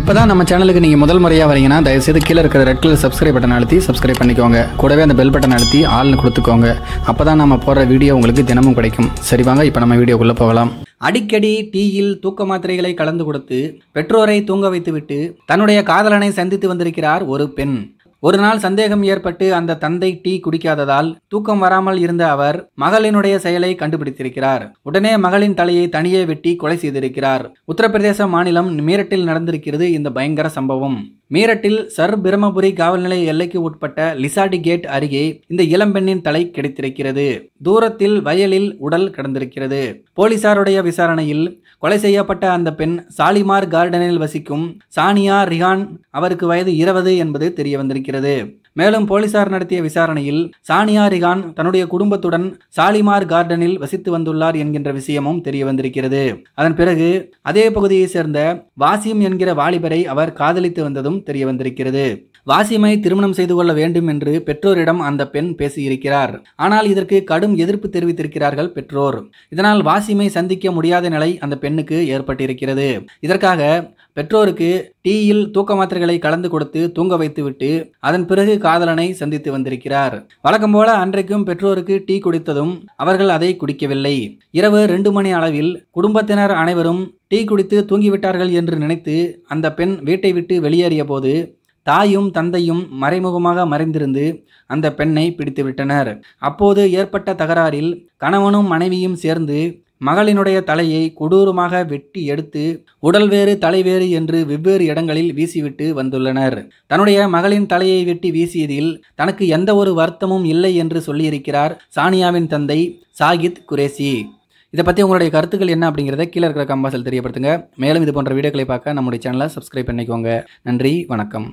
இப்போ தான் நம்ம சேனலுக்கு நீங்கள் முதல் முறையாக வரீங்கன்னா தயவுசெய்து கீழே இருக்கிற ரெட் கலர் சப்ஸ்கிரைப் பட்டன் அழுத்தி சப்ஸ்கிரைப் பண்ணிக்கோங்க கூடவே அந்த பெல் பட்டன் அழுத்தி ஆள்னு கொடுத்துக்கோங்க அப்போ தான் நம்ம போடுற வீடியோ உங்களுக்கு தினமும் கிடைக்கும் சரி வாங்க இப்போ நம்ம வீடியோக்குள்ளே போகலாம் அடிக்கடி டீயில் தூக்க மாத்திரைகளை கலந்து கொடுத்து பெற்றோரை தூங்க வைத்துவிட்டு தன்னுடைய காதலனை சந்தித்து வந்திருக்கிறார் ஒரு பெண் ஒரு நாள் சந்தேகம் ஏற்பட்டு அந்த தந்தை டீ குடிக்காததால் தூக்கம் வராமல் இருந்த அவர் மகளினுடைய செயலை கண்டுபிடித்திருக்கிறார் உடனே மகளின் தலையை தனியே வெட்டி கொலை செய்திருக்கிறார் உத்தரப்பிரதேச மாநிலம் மீரட்டில் நடந்திருக்கிறது இந்த பயங்கர சம்பவம் மீரட்டில் சர் பிரம்மபுரி காவல்நிலை எல்லைக்கு உட்பட்ட லிசாடி கேட் அருகே இந்த இளம்பெண்ணின் தலை கிடைத்திருக்கிறது தூரத்தில் வயலில் உடல் கடந்திருக்கிறது போலீசாருடைய விசாரணையில் கொலை செய்யப்பட்ட அந்த பெண் சாலிமார் கார்டனில் வசிக்கும் சானியா ரிஹான் அவருக்கு வயது இருபது என்பது தெரிய வந்திருக்கிறது மேலும் போலீசார் நடத்திய விசாரணையில் சானியா ரிகான் தன்னுடைய குடும்பத்துடன் சாலிமார் கார்டனில் வசித்து வந்துள்ளார் என்கின்ற விஷயமும் தெரிய வந்திருக்கிறது அதன் பிறகு அதே பகுதியைச் சேர்ந்த வாசிம் என்கிற வாலிபரை அவர் காதலித்து வந்ததும் தெரிய வந்திருக்கிறது வாசிமை திருமணம் செய்து கொள்ள வேண்டும் என்று பெற்றோரிடம் அந்த பெண் பேசியிருக்கிறார் ஆனால் இதற்கு கடும் எதிர்ப்பு தெரிவித்திருக்கிறார்கள் பெற்றோர் இதனால் வாசிமை சந்திக்க முடியாத நிலை அந்த பெண்ணுக்கு ஏற்பட்டிருக்கிறது இதற்காக பெற்றோருக்கு டீயில் தூக்க மாத்திரைகளை கலந்து கொடுத்து தூங்க வைத்துவிட்டு அதன் பிறகு காதலனை சந்தித்து வந்திருக்கிறார் வழக்கம் போல அன்றைக்கும் பெற்றோருக்கு டீ குடித்ததும் அவர்கள் அதை குடிக்கவில்லை இரவு ரெண்டு மணி அளவில் குடும்பத்தினர் அனைவரும் டீ குடித்து தூங்கிவிட்டார்கள் என்று நினைத்து அந்த பெண் வீட்டை விட்டு வெளியேறிய போது தாயும் தந்தையும் மறைமுகமாக மறைந்திருந்து அந்த பெண்ணை பிடித்துவிட்டனர் அப்போது ஏற்பட்ட தகராறில் கணவனும் மனைவியும் சேர்ந்து மகளினுடைய தலையை கொடூரமாக வெட்டி எடுத்து உடல் வேறு தலை வேறு என்று வெவ்வேறு இடங்களில் வீசிவிட்டு வந்துள்ளனர் தன்னுடைய மகளின் தலையை வெட்டி வீசியதில் தனக்கு எந்த ஒரு வருத்தமும் இல்லை என்று சொல்லியிருக்கிறார் சானியாவின் தந்தை சாகித் குரேசி இதை பற்றி உங்களுடைய கருத்துக்கள் என்ன அப்படிங்கிறத கீழே இருக்கிற கம்பாசல் தெரியப்படுத்துங்க மேலும் இது போன்ற வீடியோக்களை பார்க்க நம்முடைய சேனலை சப்ஸ்கிரைப் பண்ணிக்கோங்க நன்றி வணக்கம்